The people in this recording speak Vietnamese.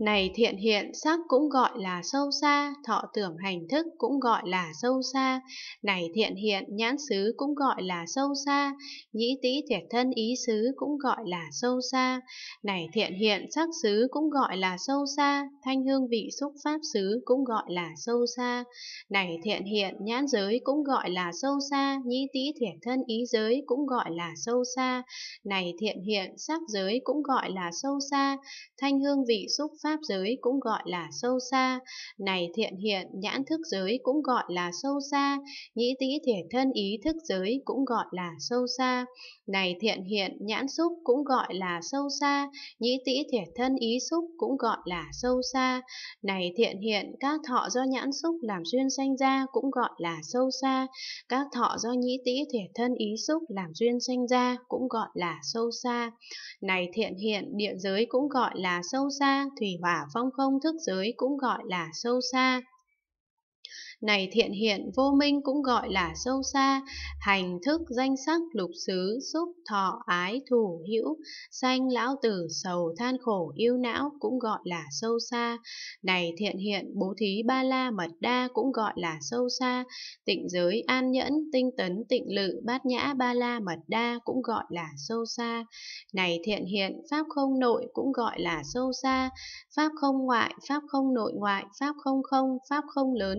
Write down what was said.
Này thiện hiện sắc cũng gọi là sâu xa, thọ tưởng hành thức cũng gọi là sâu xa. Này thiện hiện nhãn xứ cũng gọi là sâu xa, nhĩ tĩ thiệt thân ý xứ cũng gọi là sâu xa. Này thiện hiện sắc xứ cũng gọi là sâu xa, thanh hương vị xúc pháp xứ cũng gọi là sâu xa. Này thiện hiện nhãn giới cũng gọi là sâu xa, nhĩ tĩ thiệt thân ý giới cũng gọi là sâu xa. Này thiện hiện sắc giới cũng gọi là sâu xa, thanh hương vị xúc pháp Pháp giới cũng gọi là sâu xa, này thiện hiện nhãn thức giới cũng gọi là sâu xa, nhĩ tĩ thể thân ý thức giới cũng gọi là sâu xa, này thiện hiện nhãn xúc cũng gọi là sâu xa, nhĩ tĩ thể thân ý xúc cũng gọi là sâu xa, này thiện hiện các thọ do nhãn xúc làm duyên sanh ra cũng gọi là sâu xa, các thọ do nhĩ tĩ thể thân ý xúc làm duyên sanh ra cũng gọi là sâu xa, này thiện hiện địa giới cũng gọi là sâu xa, thủy hỏa phong không thức giới cũng gọi là sâu xa này thiện hiện vô minh cũng gọi là sâu xa hành thức danh sắc lục xứ xúc thọ ái thủ hữu sanh lão tử sầu than khổ yêu não cũng gọi là sâu xa này thiện hiện bố thí ba la mật đa cũng gọi là sâu xa tịnh giới an nhẫn tinh tấn tịnh lự bát nhã ba la mật đa cũng gọi là sâu xa này thiện hiện pháp không nội cũng gọi là sâu xa pháp không ngoại pháp không nội ngoại pháp không không pháp không lớn